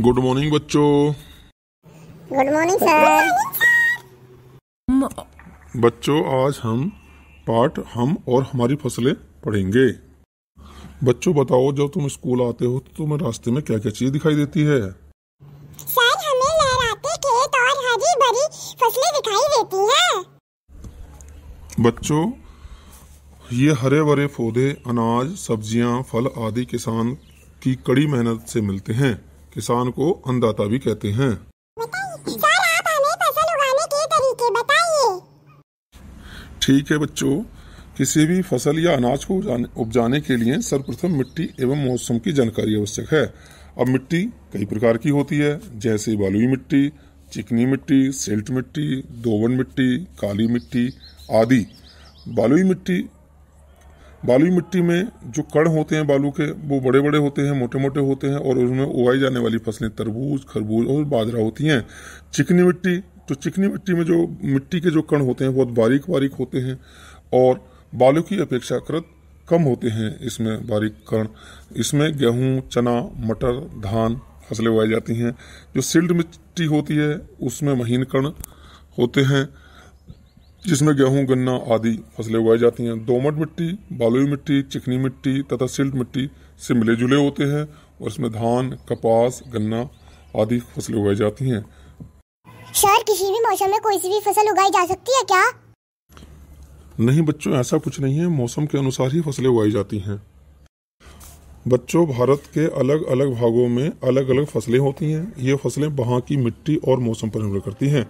good morning बच्चों good morning sir बच्चों आज हम पाठ हम और हमारी फसलें पढ़ेंगे बच्चों बताओ जब तुम स्कूल आते हो तो तुम्हें रास्ते में क्या क्या चीज दिखाई देती है सर हमें लहराते खेत और हरी भरी फसलें दिखाई देती है बच्चों ये हरे भरे पौधे अनाज सब्जियां, फल आदि किसान की कड़ी मेहनत से मिलते हैं किसान को अन्नदाता भी कहते हैं ठीक है बच्चों किसी भी फसल या अनाज को उपजाने के लिए सर्वप्रथम मिट्टी एवं मौसम की जानकारी आवश्यक है अब मिट्टी कई प्रकार की होती है जैसे बालुई मिट्टी चिकनी मिट्टी सिल्ट मिट्टी दोवन मिट्टी काली मिट्टी आदि बालुई मिट्टी बालू मिट्टी में जो कण होते हैं बालू के वो बड़े बड़े होते हैं मोटे मोटे होते हैं और उसमें उगाई जाने वाली फसलें तरबूज खरबूज और बाजरा होती हैं चिकनी मिट्टी तो चिकनी मिट्टी में जो मिट्टी के जो कण होते हैं बहुत बारीक बारीक होते हैं और बालू की अपेक्षाकृत कम होते हैं इसमें बारीक कण इसमें गेहूँ चना मटर धान फसलें उगाई जाती हैं जो सिल्ड मिट्टी होती है उसमें महीन कण होते हैं जिसमें गेहूं गन्ना आदि फसलें उगाई जाती हैं दोमट मिट्टी बालुई मिट्टी चिकनी मिट्टी तथा सिल्ट मिट्टी से मिले जुले होते हैं और इसमें धान कपास गन्ना आदि फसलें उगाई जाती हैं सर किसी भी मौसम में कोई भी फसल उगाई जा सकती है क्या नहीं बच्चों ऐसा कुछ नहीं है मौसम के अनुसार ही फसलें उगाई जाती हैं बच्चों भारत के अलग अलग भागों में अलग अलग फसलें होती हैं ये फसलें वहाँ की मिट्टी और मौसम पर निर्भर करती हैं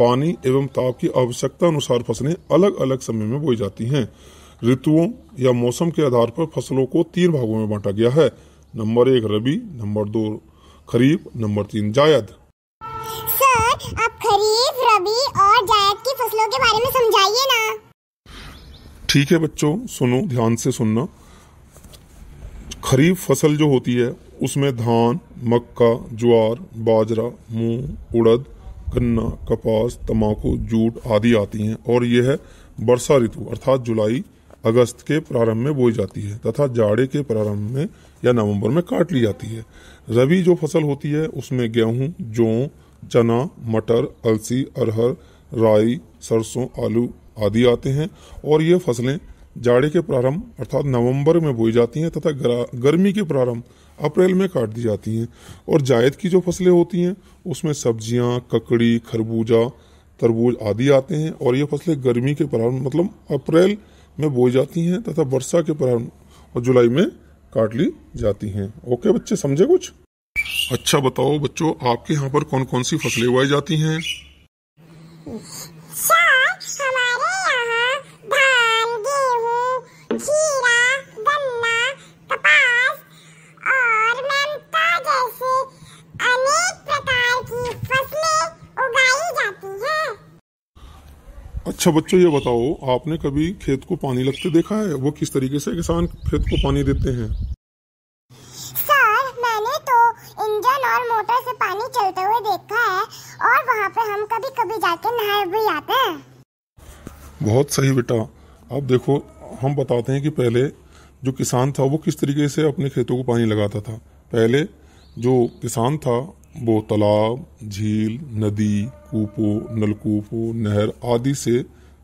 पानी एवं ताप की आवश्यकता अनुसार फसलें अलग अलग समय में बोई जाती हैं ऋतुओं या मौसम के आधार पर फसलों को तीन भागों में बांटा गया है नंबर एक रबी नंबर दो खरीफ नंबर तीन जायद सर आप खरीफ रबी और जायद की फसलों के बारे में समझाइए ना ठीक है बच्चों सुनो ध्यान से सुनना खरीफ फसल जो होती है उसमें धान मक्का ज्वार बाजरा मूंग उड़द गन्ना कपास तंबाकू जूट आदि आती हैं और यह है वर्षा ऋतु अर्थात जुलाई अगस्त के प्रारंभ में बोई जाती है तथा जाड़े के प्रारंभ में या नवंबर में काट ली जाती है रबी जो फसल होती है उसमें गेहूं जौ चना मटर अलसी अरहर राई सरसों आलू आदि आते हैं और ये फसलें जाड़े के प्रारंभ अर्थात नवंबर में बोई जाती हैं तथा गर्मी के प्रारंभ अप्रैल में काट दी जाती हैं और जायद की जो फसलें होती हैं उसमें सब्जियां ककड़ी खरबूजा तरबूज आदि आते हैं और ये फसलें गर्मी के प्रारंभ मतलब अप्रैल में बोई जाती हैं तथा वर्षा के प्रारंभ और जुलाई में काट ली जाती हैं ओके बच्चे समझे कुछ अच्छा बताओ बच्चों आपके यहाँ पर कौन कौन सी फसलें उगाई जाती हैं अच्छा बच्चों ये बताओ आपने कभी खेत को पानी लगते देखा है वो किस तरीके से किसान खेत को पानी देते हैं सर मैंने तो इंजन और मोटर से पानी चलते हुए देखा है और वहाँ पे हम कभी कभी जाके नहाए भी आते हैं बहुत सही बेटा अब देखो हम बताते हैं कि पहले जो किसान था वो किस तरीके से अपने खेतों को पानी लगाता था पहले जो किसान था वो तालाब झील नदी कूपों नलकूपों नहर आदि से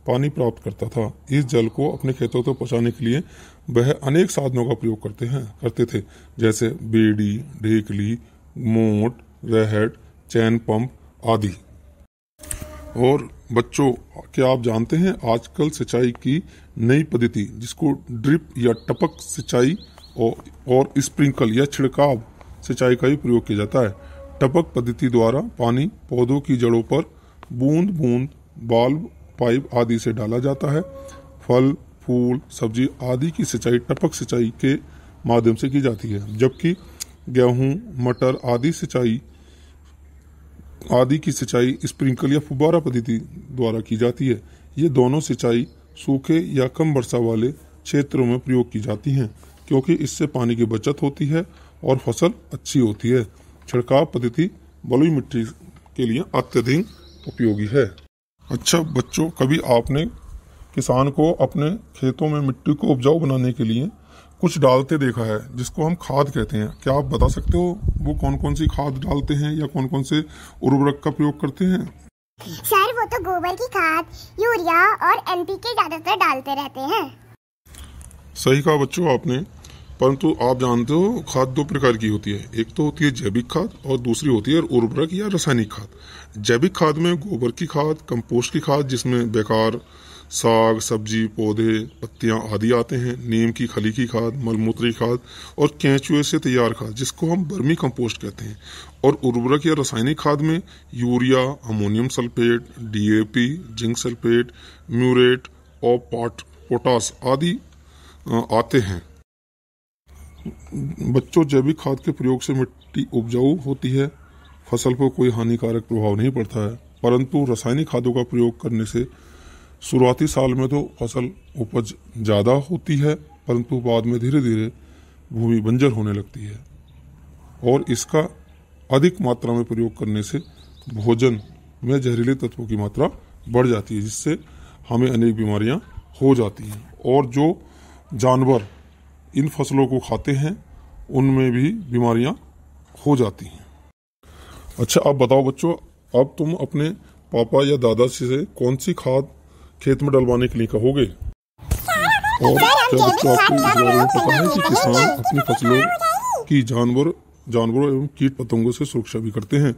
पानी प्राप्त करता था इस जल को अपने खेतों तक तो पहुंचाने के लिए वह अनेक साधनों का प्रयोग करते हैं करते थे जैसे बेड़ी ढेकली मोट रहट चैन पंप आदि और बच्चों क्या आप जानते हैं आजकल सिंचाई की नई पद्धति जिसको ड्रिप या टपक सिंचाई और, और स्प्रिंकल या छिड़काव सिंचाई का भी प्रयोग किया जाता है टपक पद्धति द्वारा पानी पौधों की जड़ों पर बूंद बूंद बाल्ब पाइप आदि से डाला जाता है फल फूल सब्जी आदि की सिंचाई टपक सिंचाई के माध्यम से की जाती है जबकि गेहूं मटर आदि सिंचाई आदि की सिंचाई स्प्रिंकल या फुब्बारा पद्धति द्वारा की जाती है ये दोनों सिंचाई सूखे या कम वर्षा वाले क्षेत्रों में प्रयोग की जाती हैं क्योंकि इससे पानी की बचत होती है और फसल अच्छी होती है छिड़काव पद्धति बलुई मिट्टी के लिए अत्यधिक उपयोगी है अच्छा बच्चों कभी आपने किसान को अपने खेतों में मिट्टी को उपजाऊ बनाने के लिए कुछ डालते देखा है जिसको हम खाद कहते हैं क्या आप बता सकते हो वो कौन कौन सी खाद डालते हैं या कौन कौन से उर्वरक का प्रयोग करते हैं सर वो तो गोबर की खाद यूरिया और एनपीके ज्यादातर डालते रहते हैं सही कहा बच्चों आपने परंतु आप जानते हो खाद दो प्रकार की होती है एक तो होती है जैविक खाद और दूसरी होती है उर्वरक या रासायनिक खाद जैविक खाद में गोबर की खाद कंपोस्ट की खाद जिसमें बेकार साग सब्जी पौधे पत्तियां आदि आते हैं नीम की खली की खाद मलमूत्री खाद और कैचुए से तैयार खाद जिसको हम बर्मी कंपोस्ट कहते हैं और उर्वरक या रासायनिक खाद में urea ammonium sulphate DAP zinc sulphate muriate और पाट पोटास आदि आते हैं बच्चों जैविक खाद के प्रयोग से मिट्टी उपजाऊ होती है फसल पर कोई हानिकारक प्रभाव नहीं पड़ता है परंतु रासायनिक खादों का प्रयोग करने से शुरुआती साल में तो फसल उपज ज़्यादा होती है परंतु बाद में धीरे धीरे भूमि बंजर होने लगती है और इसका अधिक मात्रा में प्रयोग करने से भोजन में जहरीले तत्वों की मात्रा बढ़ जाती है जिससे हमें अनेक बीमारियां हो जाती हैं और जो जानवर इन फसलों को खाते हैं उनमें भी बीमारियां हो जाती हैं अच्छा अब बताओ बच्चों अब तुम अपने पापा या दादा से कौन सी खाद खेत में डलवाने के लिए कहोगे और क्या बच्चों आपको इस बारे में पता है कि किसान तो अपनी तो तो फसलों की जानवर जानवरों एवं कीट पतंगों से सुरक्षा भी करते हैं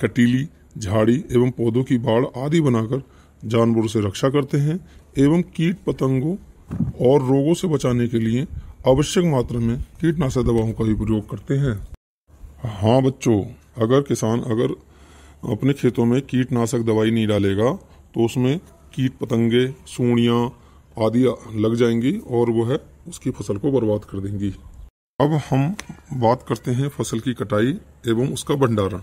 कटीली झाड़ी एवं पौधों की बाढ़ आदि बनाकर जानवरों से रक्षा करते हैं एवं कीट पतंगों और रोगों से बचाने के लिए आवश्यक मात्रा में कीटनाशक दवाओं का भी प्रयोग करते हैं हाँ बच्चों अगर किसान अगर अपने खेतों में कीटनाशक दवाई नहीं डालेगा तो उसमें कीट पतंगे सूढ़ियाँ आदि लग जाएंगी और वह उसकी फसल को बर्बाद कर देंगी अब हम बात करते हैं फसल की कटाई एवं उसका भंडारण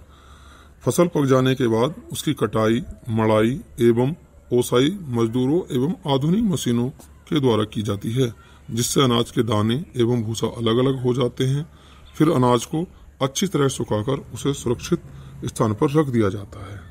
फसल पक जाने के बाद उसकी कटाई मड़ाई एवं ओसाई मजदूरों एवं आधुनिक मशीनों के द्वारा की जाती है जिससे अनाज के दाने एवं भूसा अलग अलग हो जाते हैं फिर अनाज को अच्छी तरह सुखाकर उसे सुरक्षित स्थान पर रख दिया जाता है